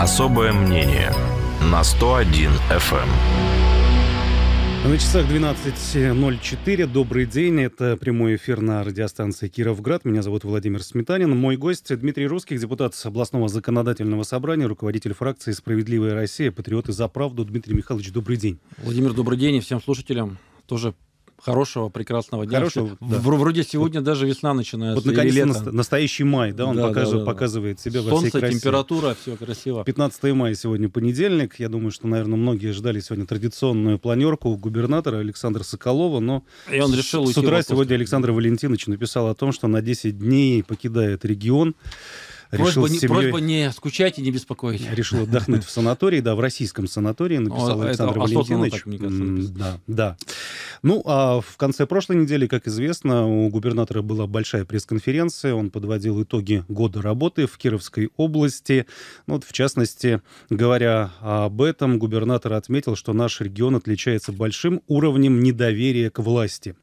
Особое мнение на 101 FM. Эм. На часах 12.04. Добрый день. Это прямой эфир на радиостанции «Кировград». Меня зовут Владимир Сметанин. Мой гость Дмитрий Русских, депутат областного законодательного собрания, руководитель фракции «Справедливая Россия», патриоты за правду. Дмитрий Михайлович, добрый день. Владимир, добрый день и всем слушателям тоже Хорошего, прекрасного дня. Хорошего, что, да. Вроде сегодня даже весна начинается. Вот наконец лето. настоящий май, да, он да, показывает, да, да. показывает себя Солнце, во всей красе. температура, все красиво. 15 мая сегодня понедельник. Я думаю, что, наверное, многие ждали сегодня традиционную планерку губернатора Александра Соколова, но И он решил с, с утра сегодня Александр Валентинович написал о том, что на 10 дней покидает регион. Просьба, решил не, семьей... просьба не скучать и не беспокоить. Решил отдохнуть в санатории, да, в российском санатории, написал Александр Валентинович. да, да. Ну, а в конце прошлой недели, как известно, у губернатора была большая пресс-конференция, он подводил итоги года работы в Кировской области. Ну, вот, в частности, говоря об этом, губернатор отметил, что наш регион отличается большим уровнем недоверия к власти.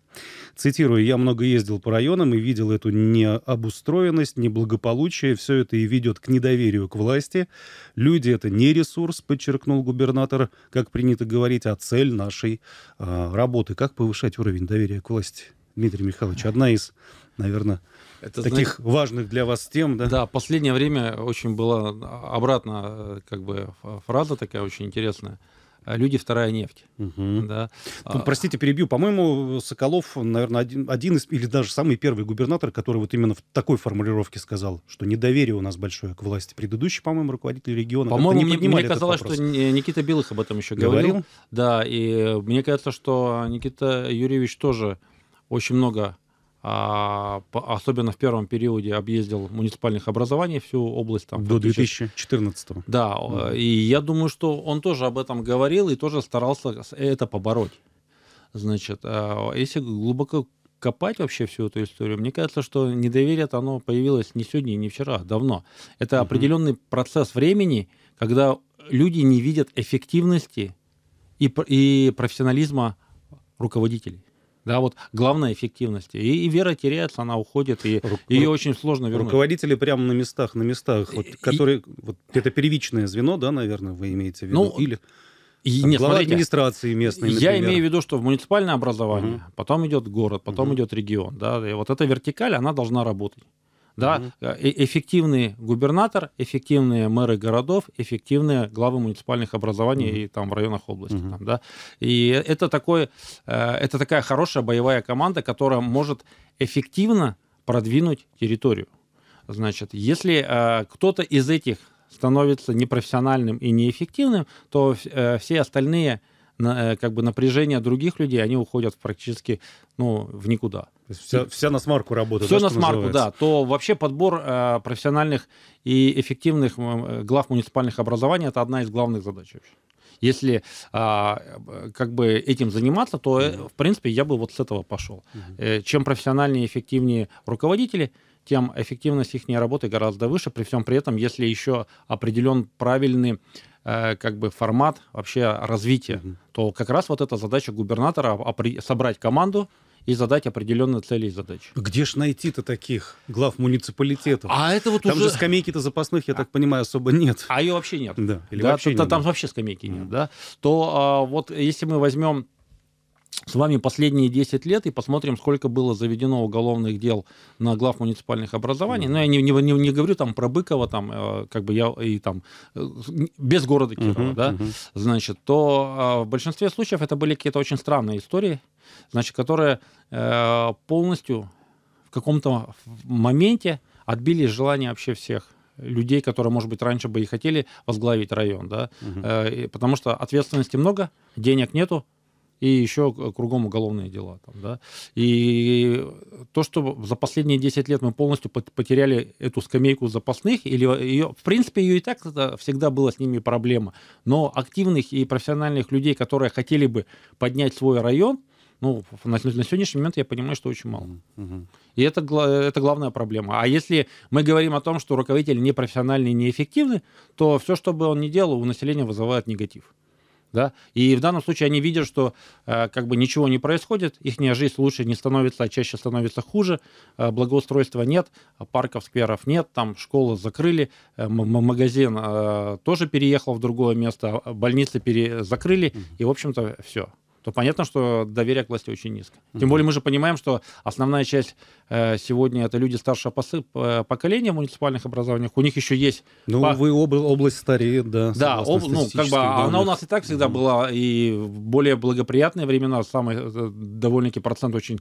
Цитирую, я много ездил по районам и видел эту необустроенность, неблагополучие. Все это и ведет к недоверию к власти. Люди — это не ресурс, подчеркнул губернатор, как принято говорить, а цель нашей э, работы. Как повышать уровень доверия к власти? Дмитрий Михайлович, одна из, наверное, это, таких знаете, важных для вас тем, да? Да, последнее время очень была обратно э, как бы фраза такая очень интересная. А люди вторая нефть. Угу. Да. Ну, простите, перебью. По-моему, Соколов, наверное, один, один из или даже самый первый губернатор, который вот именно в такой формулировке сказал, что недоверие у нас большое к власти. Предыдущий, по-моему, руководитель региона. По-моему, не мне, мне казалось, что Никита Белых об этом еще говорил. говорил. Да, и мне кажется, что Никита Юрьевич тоже очень много а, особенно в первом периоде объездил муниципальных образований всю область. Там, До 2014 -го. Да, да, э, и я думаю, что он тоже об этом говорил и тоже старался это побороть. Значит, э, если глубоко копать вообще всю эту историю, мне кажется, что недоверие оно появилось не сегодня, не вчера, давно. Это угу. определенный процесс времени, когда люди не видят эффективности и, и профессионализма руководителей. Да, вот главная эффективность. И, и вера теряется, она уходит, и Ру... ее очень сложно вернуть. Руководители прямо на местах, на местах, вот, которые... Вот это первичное звено, да, наверное, вы имеете в ну, виду? Ну, Или... И, там, нет, глава смотрите, администрации местной, например. Я имею в виду, что в муниципальное образование, угу. потом идет город, потом угу. идет регион. Да, и вот эта вертикаль, она должна работать. Да? Угу. эффективный губернатор, эффективные мэры городов, эффективные главы муниципальных образований угу. и там в районах области. Угу. Там, да? И это, такой, э, это такая хорошая боевая команда, которая может эффективно продвинуть территорию. Значит, если кто-то из этих становится непрофессиональным и неэффективным, то все остальные на, э, как бы напряжение других людей, они уходят практически ну, в никуда. Вся, вся на смарку работает Все да, на смарку, называется? да. То вообще подбор э, профессиональных и эффективных э, глав муниципальных образований это одна из главных задач вообще. Если а, как бы этим заниматься, то, mm-hmm. в принципе, я бы вот с этого пошел. Mm-hmm. чем профессиональнее и эффективнее руководители, тем эффективность их работы гораздо выше. При всем при этом, если еще определен правильный э, как бы формат вообще развития, mm-hmm. то как раз вот эта задача губернатора собрать команду, и задать определенные цели и задачи. Где ж найти-то таких глав муниципалитетов? А это вот там уже... же скамейки-то запасных, я а. так понимаю, особо нет. А ее вообще нет. Да, или да вообще то, нет. Там вообще скамейки нет, да. То а, вот если мы возьмем с вами последние 10 лет и посмотрим, сколько было заведено уголовных дел на глав муниципальных образований. Но я не, не, не, не говорю там про Быкова, там, э, как бы я и там, э, без города Кирова, mm-hmm, да, mm-hmm. значит, то а, в большинстве случаев это были какие-то очень странные истории, значит, которые э, полностью в каком-то моменте отбили желание вообще всех людей, которые, может быть, раньше бы и хотели возглавить район, да, угу. mm потому что ответственности много, денег нету, и еще кругом уголовные дела. Там, да? И то, что за последние 10 лет мы полностью потеряли эту скамейку запасных, или ее, в принципе, ее и так э, всегда была с ними проблема, но активных и профессиональных людей, которые хотели бы поднять свой район, ну, на, на сегодняшний момент я понимаю, что очень мало. Угу. И это, это главная проблема. А если мы говорим о том, что руководитель руководители непрофессиональные, неэффективны, то все, что бы он ни делал, у населения вызывает негатив. Да? И в данном случае они видят, что э, как бы ничего не происходит, их жизнь лучше не становится, а чаще становится хуже, э, благоустройства нет, парков, скверов нет, там школы закрыли, э, магазин э, тоже переехал в другое место, а, больницы пере- закрыли, и, в общем-то, все то понятно, что доверие к власти очень низко. Тем mm-hmm. более мы же понимаем, что основная часть э, сегодня это люди старшего посып, э, поколения в муниципальных образованиях. У них еще есть... Ну, вы об... область стареет, да. Да, об... ну, как бы данных. она у нас и так всегда mm-hmm. была, и в более благоприятные времена самый э, довольно-таки процент очень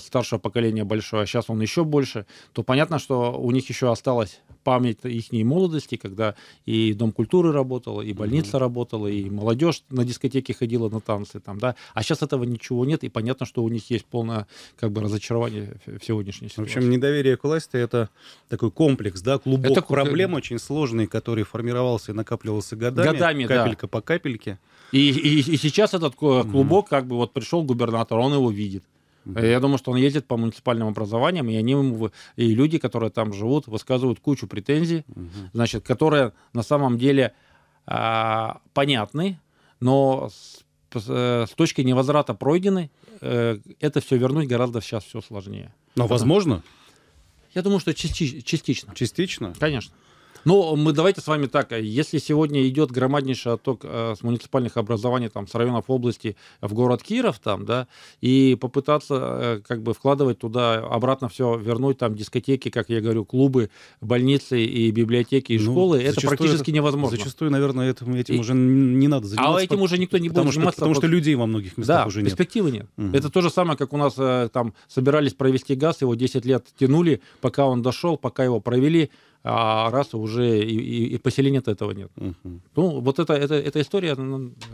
старшего поколения большой, а сейчас он еще больше, то понятно, что у них еще осталась память их молодости, когда и Дом культуры работал, и больница mm-hmm. работала, и молодежь на дискотеке ходила на танцы, там, да, да, а сейчас этого ничего нет, и понятно, что у них есть полное как бы разочарование в сегодняшней ситуации. В общем, недоверие к власти — это такой комплекс, да, клубок это... Э, проблем очень сложный, который формировался и накапливался годами, годами капелька да. по капельке. И, и, и сейчас этот клубок как бы вот пришел губернатор, он его видит. Я думаю, что он ездит по муниципальным образованиям, и они ему, и люди, которые там живут, высказывают кучу претензий, угу. значит, которые на самом деле а, понятны, но с Э, с точки невозврата пройдены, э, это все вернуть гораздо сейчас все сложнее. Но возможно? Я думаю, что части- частично. Частично? Конечно. Ну, мы давайте с вами так. Если сегодня идет громаднейший отток э, с муниципальных образований там, с районов области в город Киров, там, да, и попытаться э, как бы вкладывать туда обратно все, вернуть там дискотеки, как я говорю, клубы, больницы и библиотеки, и ну, школы, это практически это, невозможно. Зачастую, наверное, этим, этим и, уже не надо а заниматься. А этим уже никто не будет что, заниматься. Потому что людей во многих местах да, уже нет. перспективы нет. Угу. Это то же самое, как у нас э, там собирались провести газ, его 10 лет тянули, пока он дошел, пока его провели а раз уже и, и, и поселения этого нет. Угу. Ну, вот это, это, эта история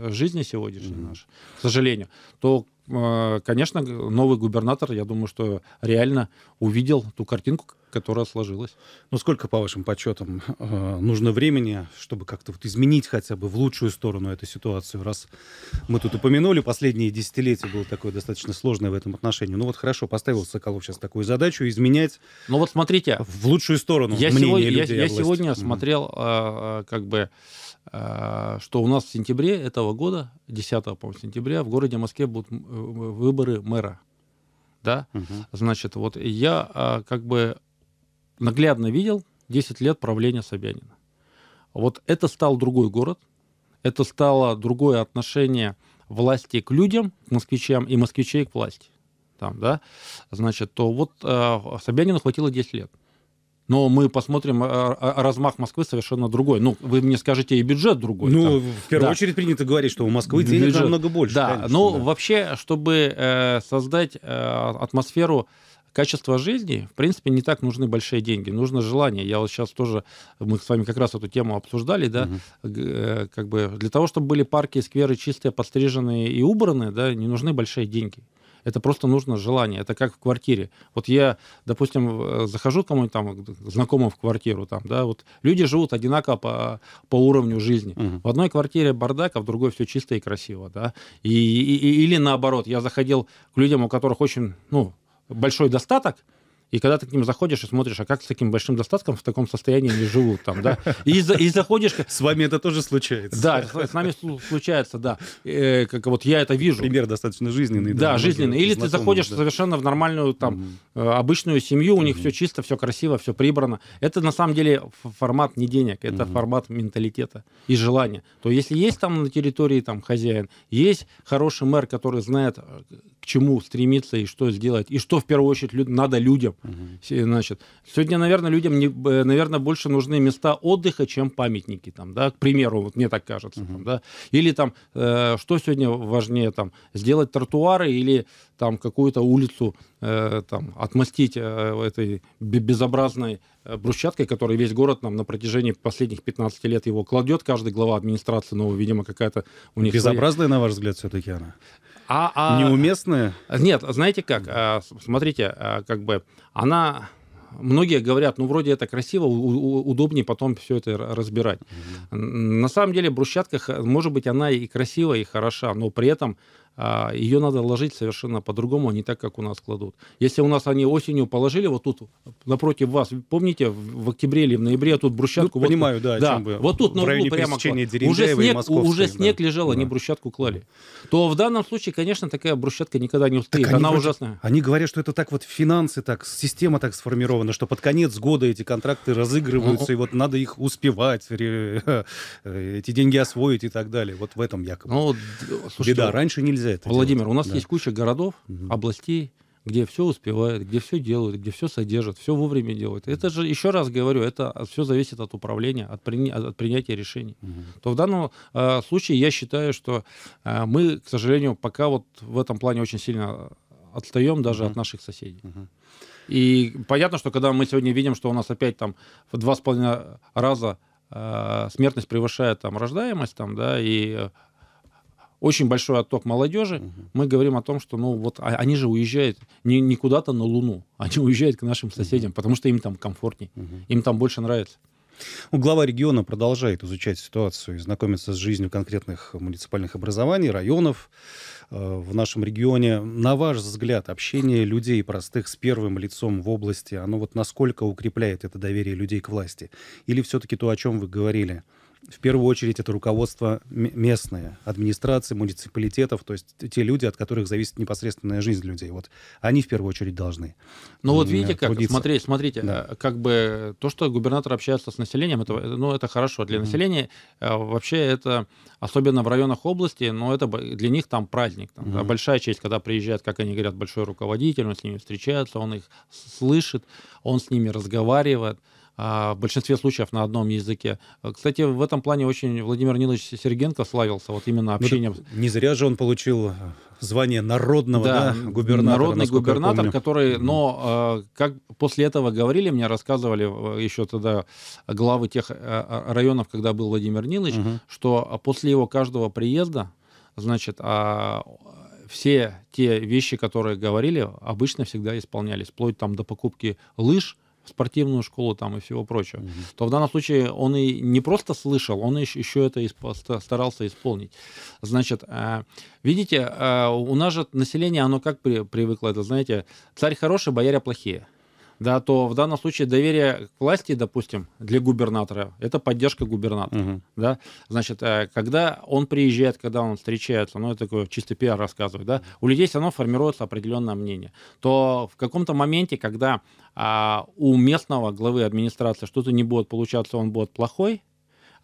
жизни сегодняшней угу. нашей, к сожалению. То а, конечно, новый губернатор, я думаю, что реально увидел ту картинку, которая сложилась. Но ну, сколько, по вашим подсчетам, э, нужно времени, чтобы как-то вот изменить хотя бы в лучшую сторону эту ситуацию? Раз мы тут упомянули, последние десятилетия было такое достаточно сложное в этом отношении. Ну вот хорошо, поставил Соколов сейчас такую задачу изменять. Но ну, вот смотрите. В лучшую сторону. Я, мнение сегодня, людей я, я сегодня смотрел, а, а, как бы Э, что у нас в сентябре этого года, 10 по сентября, в городе Москве будут э, выборы мэра. Да? Угу. Значит, вот я э, как бы наглядно видел 10 лет правления Собянина. Вот это стал другой город, это стало другое отношение власти к людям, к москвичам и москвичей к власти. Там, да? Значит, то вот э, Собянину хватило 10 лет. Но мы посмотрим, а, а, а размах Москвы совершенно другой. Ну, вы мне скажете, и бюджет другой. Ну, там. в первую да. очередь принято говорить, что у Москвы денег бюджет. намного больше. Да, конечно, ну, да. вообще, чтобы э, создать э, атмосферу качества жизни, в принципе, не так нужны большие деньги, нужно желание. Я вот сейчас тоже, мы с вами как раз эту тему обсуждали, да, угу. как бы для того, чтобы были парки и скверы чистые, подстриженные и убранные, да, не нужны большие деньги. Это просто нужно желание. Это как в квартире. Вот я, допустим, э, захожу к кому-нибудь там, знакомым в квартиру, там, да, вот люди живут одинаково по, по уровню жизни. Угу. В одной квартире бардак, а в другой все чисто и красиво, да. И, и, и, или наоборот, я заходил к людям, у которых очень, ну, большой достаток, и когда ты к ним заходишь и смотришь, а как с таким большим достатком в таком состоянии не живут там, да? И, и заходишь... С вами это тоже случается. Да, с нами случается, да. Э, как вот я это вижу. Пример достаточно жизненный. Да, да жизненный. Или ты заходишь да. совершенно в нормальную там угу. обычную семью, у них угу. все чисто, все красиво, все прибрано. Это на самом деле формат не денег, это угу. формат менталитета и желания. То есть если есть там на территории там хозяин, есть хороший мэр, который знает, э, к чему стремиться и что сделать, и что в первую очередь люд, надо людям. Угу. Значит, сегодня, наверное, людям, не, э, наверное, больше нужны места отдыха, чем памятники, там, да, к примеру, вот мне так кажется, угу. там, да, или там, э, что сегодня важнее, там, сделать тротуары или там какую-то улицу э, там отмостить э, этой безобразной э, брусчаткой, которой весь город нам на протяжении последних 15 лет его кладет, каждый глава администрации, но, ну, видимо, какая-то у них... Безобразная, своя... на ваш взгляд, все-таки она? А, а... Неуместная? Нет, знаете как, а, смотрите, а, как бы она... Многие говорят, ну вроде это красиво, удобнее потом все это разбирать. Угу. На самом деле брусчатка, может быть, она и красивая, и хороша, но при этом а, ее надо ложить совершенно по-другому, а не так, как у нас кладут. Если у нас они осенью положили, вот тут напротив вас, помните, в октябре или в ноябре а тут брусчатку... Ну, вот, понимаю, да, да. Вы, вот тут на углу прямо уже снег, уже снег да. лежал, да. они брусчатку клали. То в данном случае, конечно, такая брусчатка никогда не успеет, так она они, ужасная. Они говорят, что это так вот финансы, так система так сформирована, что под конец года эти контракты разыгрываются, ну, и вот надо их успевать, э, эти деньги освоить и так далее. Вот в этом якобы. Ну, слушайте, Беда, раньше нельзя нельзя это Владимир, делать. у нас да. есть куча городов, угу. областей, где все успевают, где все делают, где все содержат, все вовремя делают. Это же, еще раз говорю, это все зависит от управления, от, при, от принятия решений. Угу. То в данном э, случае я считаю, что э, мы, к сожалению, пока вот в этом плане очень сильно отстаем даже угу. от наших соседей. Угу. И понятно, что когда мы сегодня видим, что у нас опять там в два с половиной раза э, смертность превышает там рождаемость, там, да, и очень большой отток молодежи, угу. мы говорим о том, что ну вот а, они же уезжают не, не куда-то на Луну, они уезжают к нашим соседям, угу. потому что им там комфортней, угу. им там больше нравится. Ну, глава региона продолжает изучать ситуацию и знакомиться с жизнью конкретных муниципальных образований, районов э, в нашем регионе. На ваш взгляд, общение людей простых с первым лицом в области, оно вот насколько укрепляет это доверие людей к власти? Или все-таки то, о чем вы говорили, в первую очередь это руководство местное, администрации, муниципалитетов, то есть те люди, от которых зависит непосредственная жизнь людей. Вот они в первую очередь должны. Ну вот видите, как трудиться. смотри, смотрите, да. Э, как бы то, что губернатор общается с населением, это, э, ну это хорошо для mm-hmm. населения. Э, вообще это особенно в районах области, но это для них там праздник, там, mm-hmm. да, большая честь, когда приезжает, как они говорят, большой руководитель, он с ними встречается, он их слышит, он с ними разговаривает. А, в большинстве случаев на одном языке. Э, кстати, в этом плане очень Владимир Нилович Сергенко славился вот именно ну, общением. Ну, не зря же он получил э, звание народного да, да, губернатора. Народный губернатор, который, но э, как после этого говорили, мне рассказывали еще тогда главы тех районов, когда был Владимир Нилович, угу. что после его каждого приезда, значит, а, все те вещи, которые говорили, обычно всегда исполнялись, вплоть там до покупки лыж, спортивную школу там и всего прочего, угу. то в данном случае он и не просто слышал, он еще, еще это исп... старался исполнить. Значит, э, видите, э, у нас же население, оно как привыкло, это знаете, царь хороший, бояре плохие да, то в данном случае доверие к власти, допустим, для губернатора, это поддержка губернатора, угу. да, значит, э, когда он приезжает, когда он встречается, ну, это такое чисто пиар рассказывает, да, у людей все равно формируется определенное мнение, то в каком-то моменте, когда а, у местного главы администрации что-то не будет получаться, он будет плохой,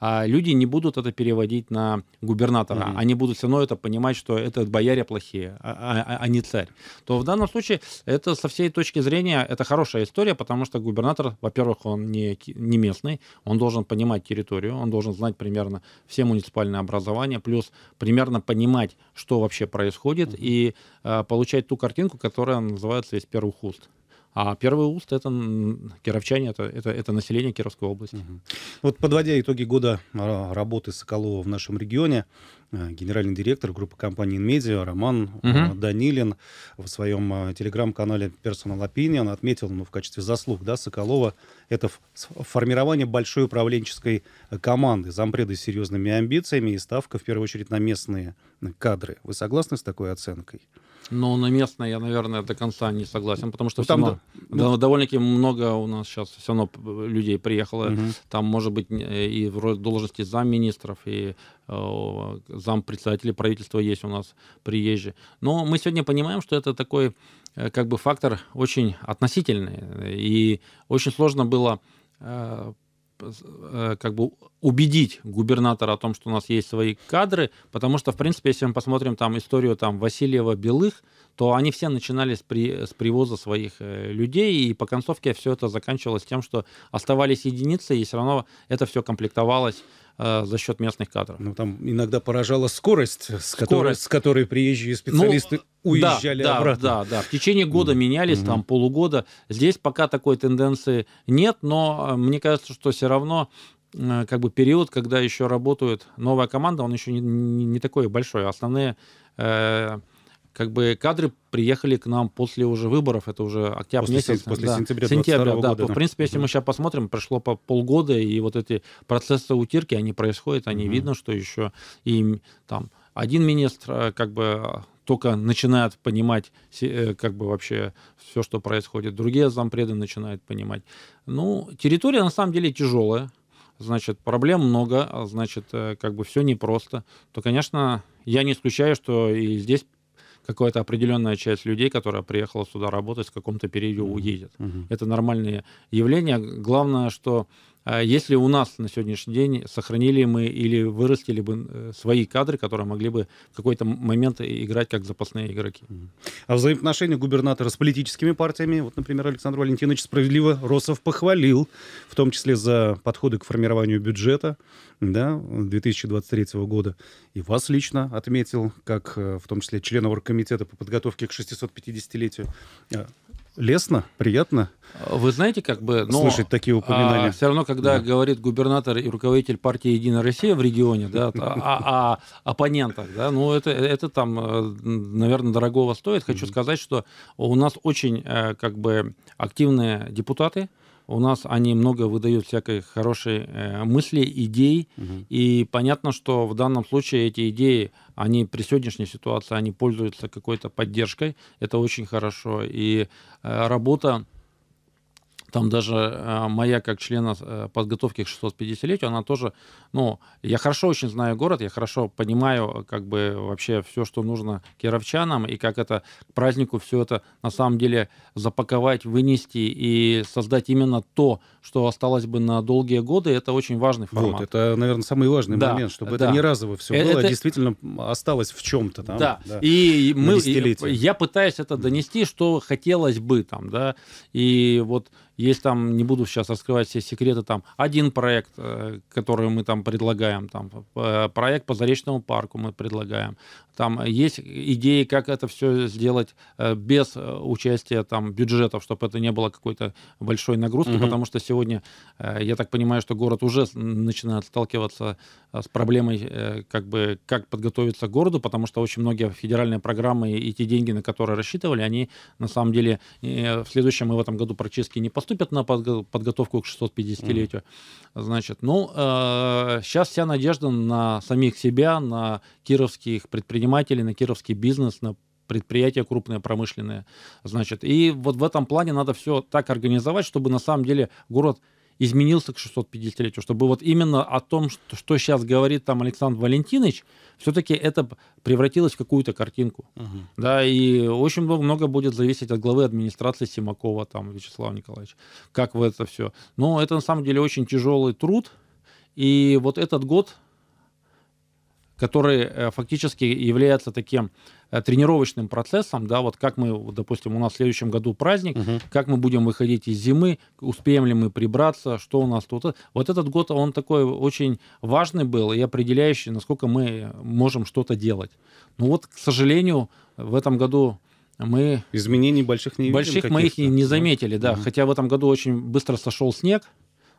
а, люди не будут это переводить на губернатора. Mm-hmm. Они будут все равно это понимать, что это бояре плохие, а, а, а, а не царь. То в данном случае это со всей точки зрения это хорошая история, потому что губернатор, во-первых, он не, не местный, он должен понимать территорию, он должен знать примерно все муниципальные образования, плюс примерно понимать, что вообще происходит, mm-hmm. и э, получать ту картинку, которая называется из первых уст. А первый уст — это кировчане, это, это, это население Кировской области. Угу. Вот подводя итоги года а, работы Соколова в нашем регионе, э, генеральный директор группы компании «Инмедиа» Роман угу. Данилин в своем э, телеграм-канале Personal Opinion отметил ну, в качестве заслуг да, Соколова это формирование большой управленческой команды, зампреды с серьезными амбициями и ставка, в первую очередь, на местные кадры. Вы согласны с такой оценкой? Но на местное я, наверное, до конца не согласен, потому что ну, там равно, да, ну, да, довольно-таки много у нас сейчас все равно людей приехало. Угу. Там, может быть, э, и в должности замминистров, и э, зампредседателей правительства есть у нас приезжие. Но мы сегодня понимаем, что это такой э, как бы фактор очень относительный, э, и очень сложно было Э, как бы убедить губернатора о том, что у нас есть свои кадры, потому что, в принципе, если мы посмотрим там историю там Васильева, Белых, то они все начинали с, при, с привоза своих э, людей, и по концовке все это заканчивалось тем, что оставались единицы, и все равно это все комплектовалось Э, за счет местных кадров. Ну, там иногда поражала скорость, с, скорость. Которой, с которой приезжие ну, специалисты ну, уезжали да, обратно. Да, да, да. В течение года менялись, там полугода. Здесь пока такой тенденции нет, но э, мне кажется, что все равно как бы период, когда еще работает новая команда, он еще не, не, не такой большой. Основные как бы кадры приехали к нам после уже выборов, это уже октябрь после, месяц. После да. сентября Сентября, Года, да. В принципе, если угу. мы сейчас посмотрим, прошло по полгода, и вот эти процессы утирки, они происходят, они угу. видно, что еще и там один министр э, как бы э, только начинает понимать э, как бы вообще все, что происходит. Другие зампреды начинают понимать. Ну, территория на самом деле тяжелая, значит, проблем много, а значит, как бы все непросто. То, конечно, я не исключаю, что и здесь какая-то определенная часть людей, которая приехала сюда работать, в каком-то периоде угу. уедет. Угу. Это нормальные явления. Главное, что а если у нас на сегодняшний день сохранили мы или вырастили бы э, свои кадры, которые могли бы в какой-то момент играть как запасные игроки. А взаимоотношения губернатора с политическими партиями, вот, например, Александр Валентинович справедливо Росов похвалил, в том числе за подходы к формированию бюджета да, 2023 года. И вас лично отметил, как э, в том числе члена оргкомитета по подготовке к 650-летию лестно, приятно. Вы знаете, как бы... Но, слышать такие а, упоминания. А, все равно, когда да. говорит губернатор и руководитель партии «Единая Россия» в регионе, да, о, о, о оппонентах, да, ну, это, это там, э, наверное, дорогого стоит. Хочу mm-hmm. сказать, что у нас очень, э, как бы, активные депутаты, у нас они много выдают всякой хорошей э, мысли, идей, угу. и понятно, что в данном случае эти идеи, они при сегодняшней ситуации, они пользуются какой-то поддержкой, это очень хорошо, и э, работа там даже э, моя, как члена э, подготовки к 650-летию, она тоже, ну, я хорошо очень знаю город, я хорошо понимаю, э, как бы, вообще все, что нужно кировчанам, и как это к празднику все это, на самом деле, запаковать, вынести и создать именно то, что осталось бы на долгие годы, это очень важный формат. Вот, это, наверное, самый важный да, момент, чтобы да. это не разово все было, это... а действительно осталось в чем-то там. Да, да. и мы, я пытаюсь это донести, что хотелось бы там, да, и вот есть там, не буду сейчас раскрывать все секреты, там один проект, э, который мы там предлагаем, там проект по Заречному парку мы предлагаем. Там есть идеи, как это все сделать э, без э, участия там бюджетов, чтобы это не было какой-то большой нагрузки, угу. потому что сегодня, я так понимаю, что город уже начинает сталкиваться с проблемой, как бы, как подготовиться к городу, потому что очень многие федеральные программы и те деньги, на которые рассчитывали, они на самом деле в следующем и в этом году практически не поступают наступят на подго- подготовку к 650-летию. mm Значит, ну, э, сейчас вся надежда на самих себя, на кировских предпринимателей, на кировский бизнес, на предприятия крупные, промышленные. Значит, и вот в этом плане надо все так организовать, чтобы на самом деле город изменился к 650-летию, чтобы вот именно о том, что, что сейчас говорит там Александр Валентинович, все-таки это превратилось в какую-то картинку. Угу. Да, и очень много, много будет зависеть от главы администрации Симакова, там, Вячеслава Николаевича, как в это все. Но это на самом деле очень тяжелый труд, и вот этот год который э, фактически является таким э, тренировочным процессом, да, вот как мы, допустим, у нас в следующем году праздник, угу. как мы будем выходить из зимы, успеем ли мы прибраться, что у нас тут. Вот этот год, он такой очень важный был и определяющий, насколько мы можем что-то делать. Ну вот, к сожалению, в этом году мы... Изменений больших не Больших мы их не заметили, да. Угу. Хотя в этом году очень быстро сошел снег,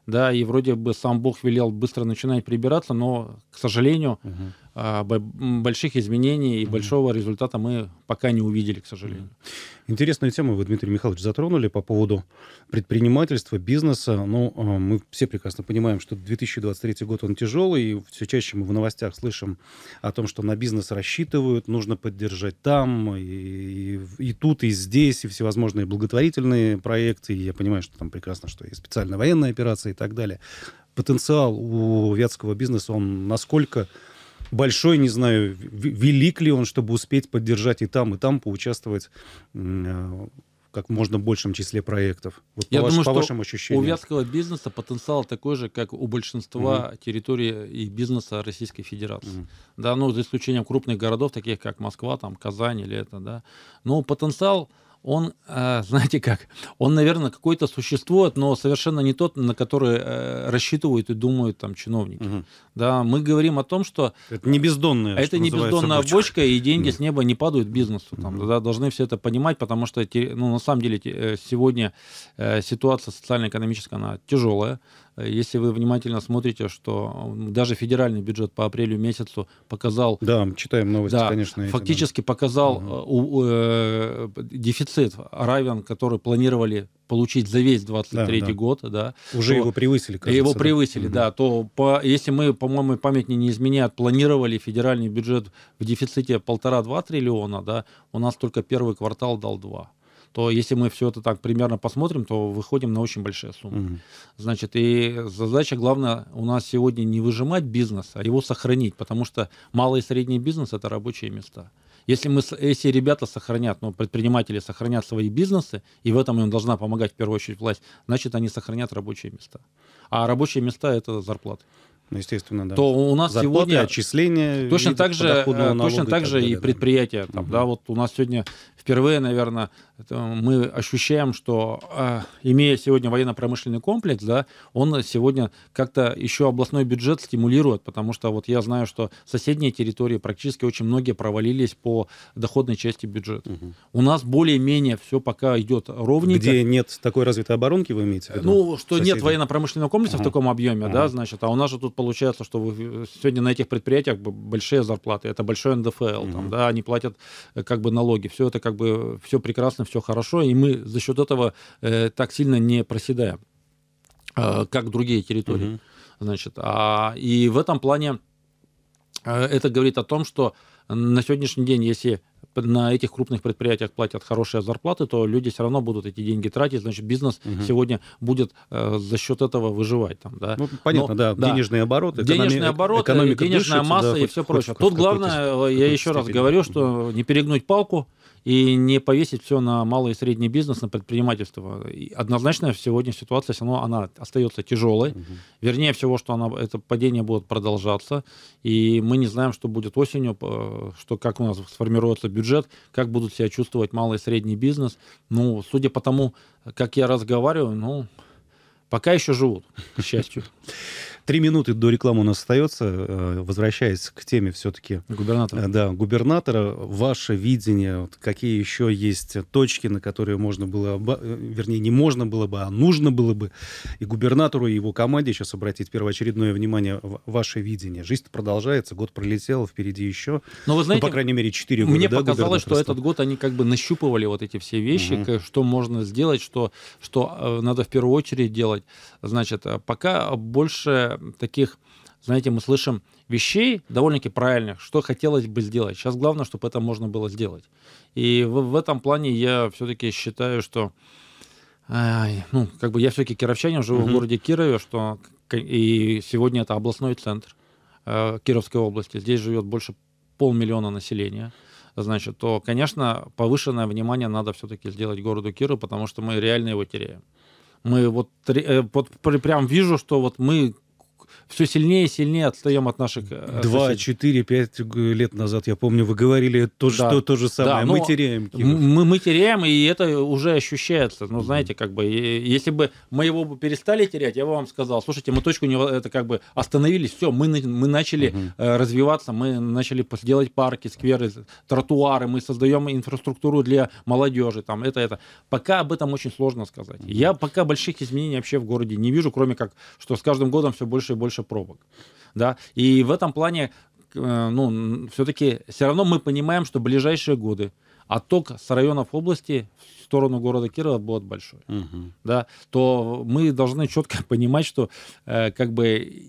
да, и вроде бы сам Бог велел быстро начинать прибираться, но, к сожалению, угу а, больших изменений и большого результата мы пока не увидели, к сожалению. Интересную тему вы, Дмитрий Михайлович, затронули по поводу предпринимательства, бизнеса. Ну, а, мы все прекрасно понимаем, что 2023 год, он тяжелый, и все чаще мы в новостях слышим о том, что на бизнес рассчитывают, нужно поддержать там, и, и тут, и здесь, и всевозможные благотворительные проекты. И я понимаю, что там прекрасно, что и специальная военная операция и так далее. Потенциал у вятского бизнеса, он насколько большой, не знаю, велик ли он, чтобы успеть поддержать и там, и там поучаствовать э, как можно большем числе проектов. Вот Я по думаю, ваш, что по вашим ощущениям. у вятского бизнеса потенциал такой же, как у большинства угу. территорий и бизнеса Российской Федерации. Угу. Да, ну, за исключением крупных городов, таких как Москва, там, Казань или это, да. Но потенциал он, э, знаете как, он, наверное, какое-то существо, но совершенно не тот, на который э, рассчитывают и думают там чиновники. Угу. Да, мы говорим о том, что... Это не бездонная Это не бездонная бочка. бочка, и деньги да. с неба не падают бизнесу. Там, угу. да, должны все это понимать, потому что ну, на самом деле э, сегодня ситуация социально-экономическая, она тяжелая. Э, если вы внимательно смотрите, что даже федеральный бюджет по апрелю месяцу показал... Да, читаем новости, да, конечно. Фактически эти, да. показал угу. э, дефицит равен, который планировали получить за весь 23 да, да. год, да. Уже то, его превысили, кажется. Его превысили, да. да то по, если мы, по-моему, память не изменяет, планировали федеральный бюджет в дефиците полтора-два триллиона, да, у нас только первый квартал дал два то если мы все это так примерно посмотрим, то выходим на очень большие суммы. Угу. Значит, и задача главная у нас сегодня не выжимать бизнес, а его сохранить, потому что малый и средний бизнес – это рабочие места. Если, мы, если ребята сохранят, ну, предприниматели сохранят свои бизнесы, и в этом им должна помогать в первую очередь власть, значит, они сохранят рабочие места. А рабочие места – это зарплаты. Ну, естественно, да. То у нас Зарплаты, сегодня отчисления точно так же, э, точно так же и, далее, и предприятия. Да. Там, угу. да, вот у нас сегодня впервые, наверное, это мы ощущаем, что э, имея сегодня военно-промышленный комплекс, да, он сегодня как-то еще областной бюджет стимулирует, потому что вот я знаю, что соседние территории практически очень многие провалились по доходной части бюджета. Угу. У нас более-менее все пока идет ровненько. Где нет такой развитой оборонки, вы имеете в виду? Ну, что соседи? нет военно-промышленного комплекса угу. в таком объеме, угу. да, значит, а у нас же тут получается, что вы, э, сегодня на этих предприятиях большие зарплаты, это большой НДФЛ, mm там, да, они платят э, как бы налоги, все это как бы, все прекрасно, все хорошо, и мы за счет этого э, так сильно не проседаем, э, как другие территории. mm Значит, а, и в этом плане э, это говорит о том, что на сегодняшний день, если на этих крупных предприятиях платят хорошие зарплаты, то люди все равно будут эти деньги тратить, значит, бизнес угу. сегодня будет э, за счет этого выживать. Там, да? ну, понятно, Но, да, да, денежные обороты, денежные экономи... экономика денежная дышится, масса да, и все прочее. Тут главное, э, я еще степени. раз говорю, что не перегнуть палку, и не повесить все на малый и средний бизнес, на предпринимательство. И однозначно сегодня ситуация все равно она остается тяжелой. Угу. Вернее всего, что она, это падение будет продолжаться. И мы не знаем, что будет осенью, э, что, как у нас сформируется бюджет, как будут себя чувствовать малый и средний бизнес. Ну, судя по тому, как я разговариваю, ну, пока еще живут, к счастью. Три минуты до рекламы у нас остается. Э, возвращаясь к теме все-таки... Губернатора. Э, да, губернатора. Ваше видение, вот, какие еще есть точки, на которые можно было... Э, вернее, не можно было бы, а нужно было бы и губернатору, и его команде сейчас обратить первоочередное внимание ваше видение. Жизнь продолжается, год пролетел, впереди еще. Но вы ну, знаете, ну, по крайней мере, 4 года. Мне да, показалось, что этот год они как бы нащупывали вот эти все вещи, угу. что можно сделать, что, что надо в первую очередь делать. Значит, пока больше таких, знаете, мы слышим вещей довольно-таки правильных, что хотелось бы сделать. Сейчас главное, чтобы это можно было сделать. И в, в этом плане я все-таки считаю, что Ай, ну, как бы я все-таки кировчанин, живу угу. в городе Кирове, что и сегодня это областной центр э, Кировской области. Здесь живет больше полмиллиона населения. Значит, то, конечно, повышенное внимание надо все-таки сделать городу Киру, потому что мы реально его теряем. Мы вот, э, вот прям вижу, что вот мы все сильнее и сильнее отстаем от наших... Э, Два, четыре, пять лет назад, я помню, вы говорили то, да. что то же самое. Да, мы ну, теряем Киров. Мы, мы теряем, и это уже ощущается. Ну, знаете, как бы, если бы мы его бы перестали терять, я бы вам сказал, слушайте, мы точку не... Это как бы остановились, все, мы, мы начали угу. развиваться, мы начали делать парки, скверы, тротуары, мы создаем инфраструктуру для молодежи, там, это, это. Пока об этом очень сложно сказать. Я пока больших изменений вообще в городе не вижу, кроме как, что с каждым годом все больше и больше больше пробок. Да? И в этом плане э, ну, все-таки все равно мы понимаем, что ближайшие годы отток с районов области в сторону города Кирова будет большой, угу. да, то мы должны четко понимать, что э, как бы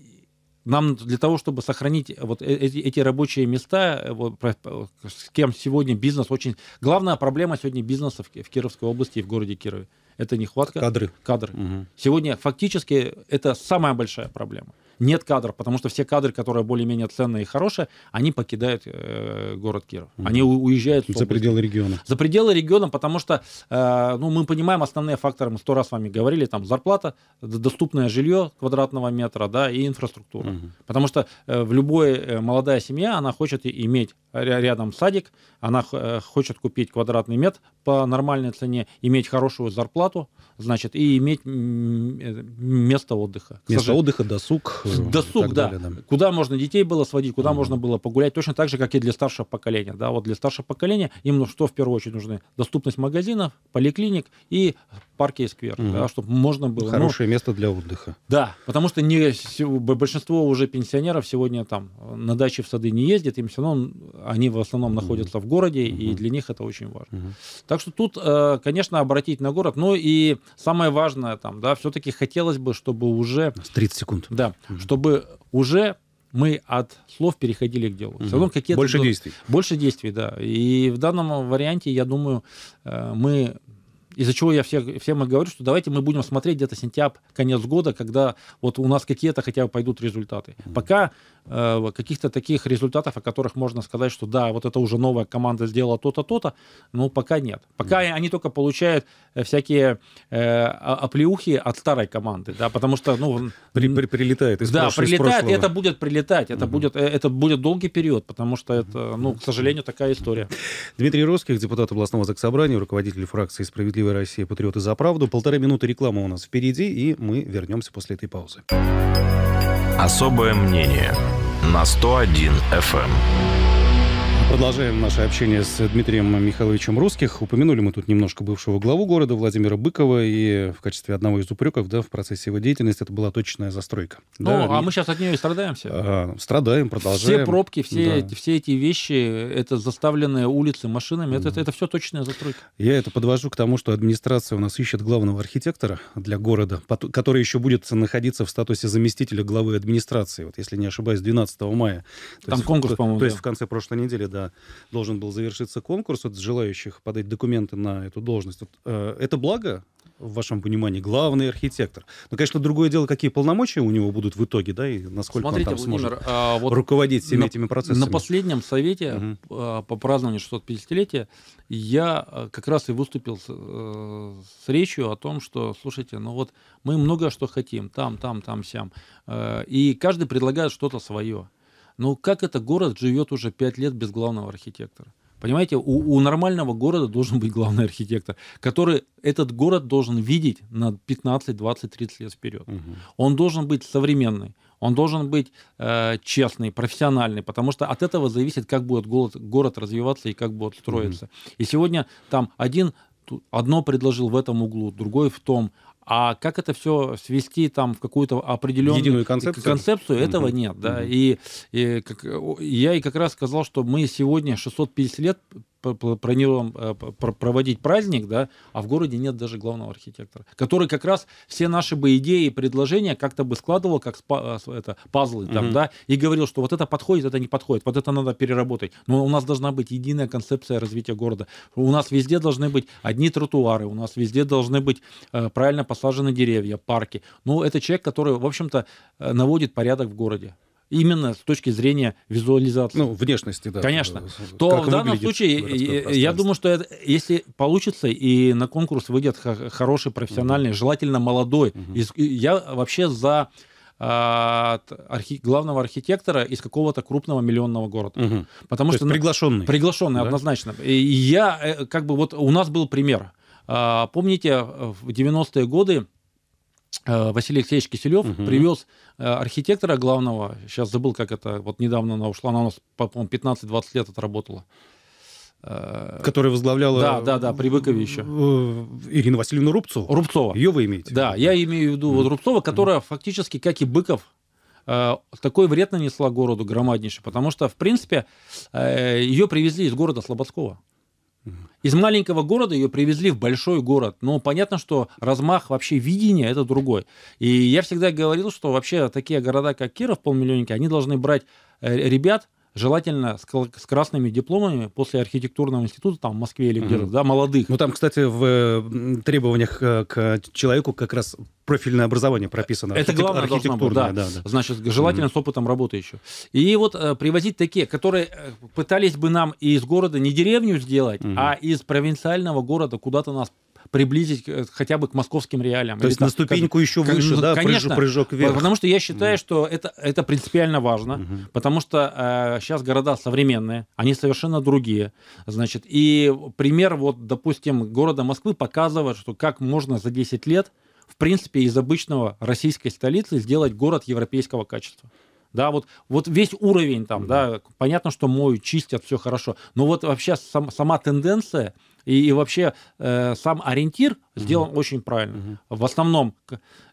нам для того, чтобы сохранить вот э, эти, эти рабочие места, вот, с кем сегодня бизнес очень... Главная проблема сегодня бизнеса в, в Кировской области и в городе Кирове – это нехватка кадры. кадры. Угу. Сегодня фактически это самая большая проблема нет кадров, потому что все кадры, которые более-менее ценные и хорошие, они покидают э, город Киров. Угу. Они уезжают... За пределы региона. За пределы региона, потому что э, ну, мы понимаем основные факторы, мы сто раз с вами говорили, там зарплата, доступное жилье квадратного метра, да, и инфраструктура. Угу. Потому что э, в любой э, молодая семья, она хочет иметь рядом садик, она э, хочет купить квадратный метр по нормальной цене, иметь хорошую зарплату, значит, и иметь э, место отдыха. Место отдыха, досуг. Досуг, да. Далее, да. Куда можно детей было сводить, куда mm можно было погулять, точно так же, как и для старшего поколения. Да, вот для старшего поколения им ну, что в первую очередь нужны? Доступность магазинов, поликлиник и парки и сквер, mm да, чтобы можно было. Ну Хорошее ну, место для отдыха. Да, потому что не, большинство уже пенсионеров сегодня там на даче в сады не ездят, им все равно они в основном находятся в городе, mm и для них это очень важно. mm Так что тут, э, конечно, обратить на город. но и самое важное там, да, все-таки хотелось бы, чтобы уже... 30 секунд. Да, чтобы уже мы от слов переходили к делу. Угу. Все равно какие-то больше действий. Больше действий, да. И в данном варианте, я думаю, э, мы из-за чего я всех, всем и говорю, что давайте мы будем смотреть где-то сентябрь, конец года, когда вот у нас какие-то хотя бы пойдут результаты. Пока э, каких-то таких результатов, о которых можно сказать, что да, вот это уже новая команда сделала то-то, то-то, ну пока нет. Пока mm. они только получают э, всякие э, а, оплеухи от старой команды, да, потому что, ну... При, при, прилетает из Да, прошлого, прилетает, из прошлого. это будет прилетать, это, mm. будет, э, это будет долгий период, потому что это, ну, к сожалению, такая история. Дмитрий Русских, депутат областного собрания, руководитель фракции «Справедливость» «Справедливая Россия», «Патриоты за правду». Полторы минуты рекламы у нас впереди, и мы вернемся после этой паузы. Особое мнение на 101 FM. Продолжаем наше общение с Дмитрием Михайловичем Русских. Упомянули мы тут немножко бывшего главу города Владимира Быкова, и в качестве одного из упреков да, в процессе его деятельности это была точечная застройка. Ну, да, а не... мы сейчас от нее и страдаемся. А, страдаем, продолжаем. Все пробки, все, да. все эти вещи, это заставленные улицы машинами, это, да. это, это все точечная застройка. Я это подвожу к тому, что администрация у нас ищет главного архитектора для города, который еще будет находиться в статусе заместителя главы администрации, вот если не ошибаюсь, 12 мая. То Там есть, конкурс, по-моему. То да. есть в конце прошлой недели, да, должен был завершиться конкурс от желающих подать документы на эту должность. Вот, э, это благо в вашем понимании главный архитектор. Но, конечно, другое дело, какие полномочия у него будут в итоге, да, и насколько Смотрите, он там Владимир, сможет а, вот руководить всеми на, этими процессами. На последнем совете угу. по празднованию 650-летия я а, как раз и выступил с, э, с речью о том, что, слушайте, ну вот мы много что хотим, там, там, там, сям, э, и каждый предлагает что-то свое. Но ну, как это город живет уже пять лет без главного архитектора? Понимаете, у, у нормального города должен быть главный архитектор, который этот город должен видеть на 15, 20, 30 лет вперед. Угу. Он должен быть современный, он должен быть э, честный, профессиональный, потому что от этого зависит, как будет город, город развиваться и как будет строиться. Угу. И сегодня там один одно предложил в этом углу, другой в том, а как это все свести там в какую-то определенную Единую концепцию, концепцию этого угу. нет. Да? Угу. И, и как, я и как раз сказал, что мы сегодня 650 лет планируем э, проводить праздник, да, а в городе нет даже главного архитектора, который как раз все наши бы идеи и предложения как-то бы складывал, как э, это, пазлы там, угу. да, и говорил, что вот это подходит, это не подходит, вот это надо переработать. Но у нас должна быть единая концепция развития города. У нас везде должны быть одни тротуары, у нас везде должны быть э, правильно посажены деревья, парки. Ну, это человек, который, в общем-то, наводит порядок в городе именно с точки зрения визуализации. Ну, внешности, да. Конечно. То как в данном случае, я думаю, что это, если получится, и на конкурс выйдет хороший, профессиональный, угу. желательно молодой. Угу. Я вообще за от а, архи... главного архитектора из какого-то крупного миллионного города. Угу. Потому То что ну, приглашенный. Приглашенный, да? однозначно. И я, э, как бы, вот у нас был пример. А, помните, э, в 90-е годы Э, Василий Алексеевич Киселев угу. привез э, архитектора главного, сейчас забыл, как это, вот недавно она ушла, она у нас, по-моему, 15-20 лет отработала. Э, которая возглавляла... Да, да, да, при Быкове еще. Ирина Васильевна Рубцова. Рубцова. Ее вы имеете? Да, я имею в виду mm. вот Рубцова, которая mm. фактически, как и Быков, такой вред нанесла городу громаднейший, потому что, в принципе, ее привезли из города Слободского. Из маленького города ее привезли в большой город. Но ну, понятно, что размах вообще видения это другой. И я всегда говорил, что вообще такие города, как Киров, полмиллионники, они должны брать э, ребят желательно с, с красными дипломами после архитектурного института, там, в Москве или где-то, угу. да, молодых. Ну, там, кстати, в требованиях э, к человеку как раз профильное образование прописано. Это главное архитектурное, быть, да. да, да. Значит, желательно mm-hmm. с опытом работы еще. И вот э, привозить такие, которые э, пытались бы нам из города не деревню сделать, mm-hmm. а из провинциального города куда-то нас приблизить э, хотя бы к московским реалиям. То есть там, на ступеньку как, еще ну, выше, да, конечно, прыжок, вверх. Потому что я считаю, что это, это принципиально важно, mm потому что э, сейчас города современные, они совершенно другие. Значит, и пример, вот, допустим, города Москвы показывает, что как можно за 10 лет, в принципе, из обычного российской столицы сделать город европейского качества да, вот, вот весь уровень там, да, понятно, что моют, чистят, все хорошо, но вот вообще сам, сама тенденция и, и вообще э, сам ориентир сделан угу. очень правильно. Угу. В основном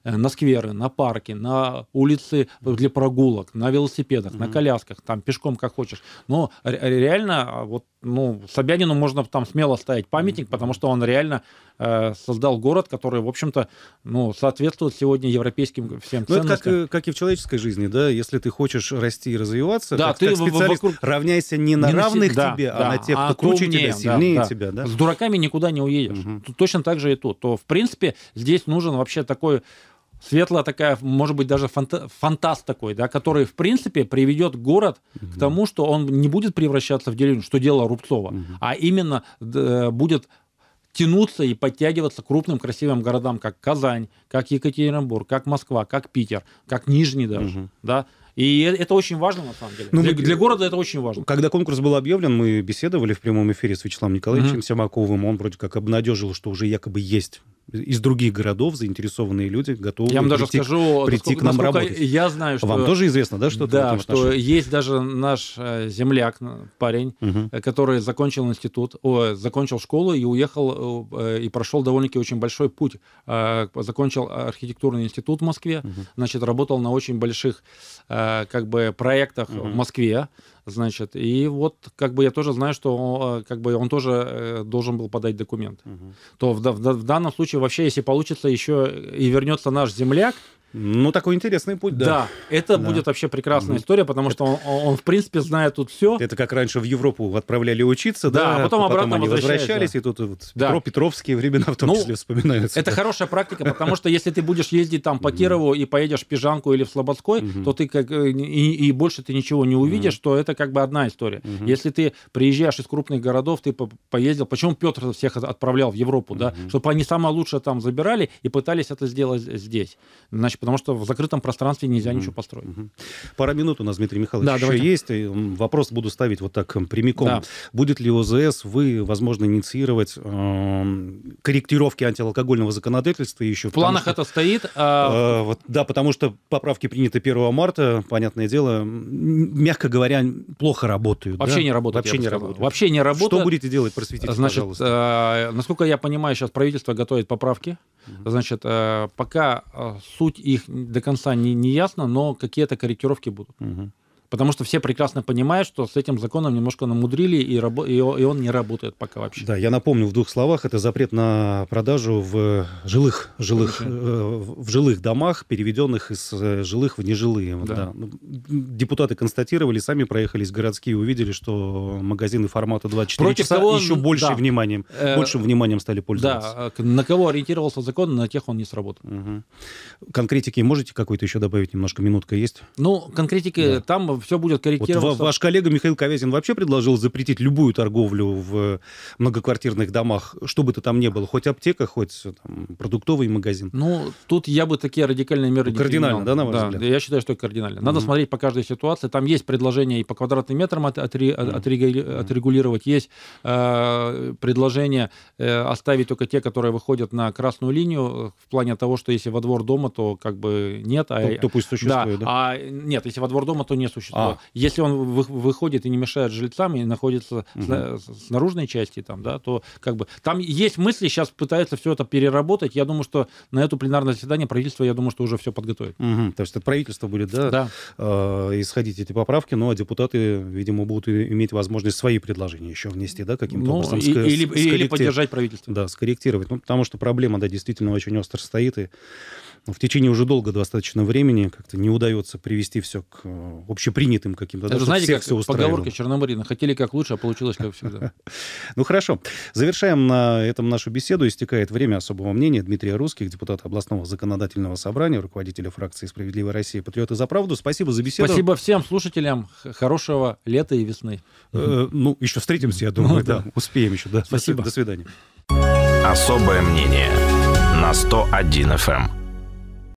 Э, на скверы, на парки, на улицы для прогулок, на велосипедах, mm на колясках, там пешком как хочешь. Но э, реально а, вот ну, Собянину можно там смело ставить памятник, потому что он реально э, создал город, который, в общем-то, ну, соответствует сегодня европейским всем ценностям. Ну, это как, э, как и в человеческой жизни, да, если ты хочешь расти и развиваться, да, как, ты как специалист вокруг... равняйся не на не равных на... тебе, да, а да, на тех, а кто а круче умнее, тебя, сильнее да. тебя. Да? С дураками никуда не уедешь. Угу. Тут точно так же и тут. То, в принципе, здесь нужен вообще такой светлая такая, может быть, даже фанта фантаст такой, да, который, в принципе, приведет город угу. к тому, что он не будет превращаться в деревню, что делала Рубцова, угу. а именно э, будет тянуться и подтягиваться к крупным красивым городам, как Казань, как Екатеринбург, как Москва, как Питер, как Нижний даже, угу. да, и э, это очень важно, на самом деле. Ну, для, мы, для города это очень важно. Когда конкурс был объявлен, мы беседовали в прямом эфире с Вячеславом Николаевичем mm-hmm. Он вроде как обнадежил, что уже якобы есть из других городов заинтересованные люди готовы я вам даже прийти, скажу, прийти к нам работать. Я знаю, что... Вам тоже известно, да, что Да, что есть даже наш э, земляк, парень, угу. который закончил институт, о, закончил школу и уехал, э, и прошел довольно-таки очень большой путь. Закончил архитектурный институт в Москве, угу. значит, работал на очень больших как бы проектах угу. в Москве, Значит, и вот как бы я тоже знаю, что э, как бы он тоже э, должен был подать документы. Угу. То в, в, в данном случае вообще, если получится еще и вернется наш земляк, ну, такой интересный путь, да. Да, это да. будет вообще прекрасная угу. история, потому что он, он, в принципе, знает тут все. Это как раньше в Европу отправляли учиться, да, да а потом, а обратно потом они возвращались, да. и тут вот да. про Петровские времена в том ну, числе вспоминаются. Это да. хорошая практика, потому что если ты будешь ездить там по Кирову и поедешь в Пижанку или в Слободской, то ты как э, и, больше ты ничего не увидишь, то это как бы одна история. Если ты приезжаешь из крупных городов, ты по поездил, почему Петр всех отправлял в Европу, да, чтобы они самое лучшее там забирали и пытались это сделать здесь. Значит, потому что в закрытом пространстве нельзя mm-hmm. ничего построить. Mm-hmm. Пара минут у нас, Дмитрий Михайлович, да, еще давайте. есть. вопрос буду ставить вот так прямиком. Да. Будет ли ОЗС, вы, возможно, инициировать э, корректировки антиалкогольного законодательства еще? В планах что, это стоит. А... Э, вот, да, потому что поправки приняты 1 марта, понятное дело, мягко говоря, плохо работают. Вообще да? не работают. Вообще не работают. Вообще не работают. Что будете делать, просветите, Значит, пожалуйста. Э, насколько я понимаю, сейчас правительство готовит поправки. Угу. Значит, э, пока суть и их до конца не, не ясно, но какие-то корректировки будут. Угу. Потому что все прекрасно понимают, что с этим законом немножко намудрили, и, рабо- и он не работает пока вообще. Да, я напомню в двух словах, это запрет на продажу в жилых, жилых, э, в жилых домах, переведенных из э, жилых в нежилые. Да. Да. Ну, депутаты констатировали, сами проехались городские, увидели, что магазины формата 24 Против часа кого... еще больше да. вниманием, э, большим вниманием стали пользоваться. Да, э, на кого ориентировался закон, на тех он не сработал. Угу. Конкретики можете какой-то еще добавить немножко, минутка есть? Ну, конкретики да. там все будет корректироваться. Вот ваш коллега Михаил Ковязин вообще предложил запретить любую торговлю в э, многоквартирных домах, что бы то там ни было, хоть аптека, хоть э, там, продуктовый магазин. Ну, тут я бы такие радикальные меры ну, кардинально, Кардинально, да, на ваш да, взгляд? я считаю, что кардинально. Надо mm-hmm. смотреть по каждой ситуации. Там есть предложение и по квадратным метрам от, отре, mm-hmm. отрегулировать, есть э, предложение э, оставить только те, которые выходят на красную линию э, в плане того, что если во двор дома, то как бы нет. А, то пусть существует, да, да? А нет, если во двор дома, то не существует что а. если он вы, выходит и не мешает жильцам и находится угу. с, с наружной части там, да, то как бы там есть мысли, сейчас пытаются все это переработать. Я думаю, что на эту пленарное заседание правительство, я думаю, что уже все подготовит. Угу. То есть это правительство будет, да, да. Э, исходить эти поправки, ну а депутаты, видимо, будут иметь возможность свои предложения еще внести, да, каким-то ну, образом. И, ск- или, или поддержать правительство. Да, скорректировать. Ну, потому что проблема, да, действительно очень остро стоит. И в течение уже долго достаточно времени как-то не удается привести все к э, общепринятым каким-то. Это да, знаете, всех как все поговорка Черномырина. Хотели как лучше, а получилось как всегда. Ну хорошо. Завершаем на этом нашу беседу. Истекает время особого мнения Дмитрия Русских, депутата областного законодательного собрания, руководителя фракции «Справедливая Россия. Патриоты за правду». Спасибо за беседу. Спасибо всем слушателям. Хорошего лета и весны. Э, ну, еще встретимся, я ну думаю, да. Успеем еще, да. Спасибо. До свидания. Особое мнение на 101 FM.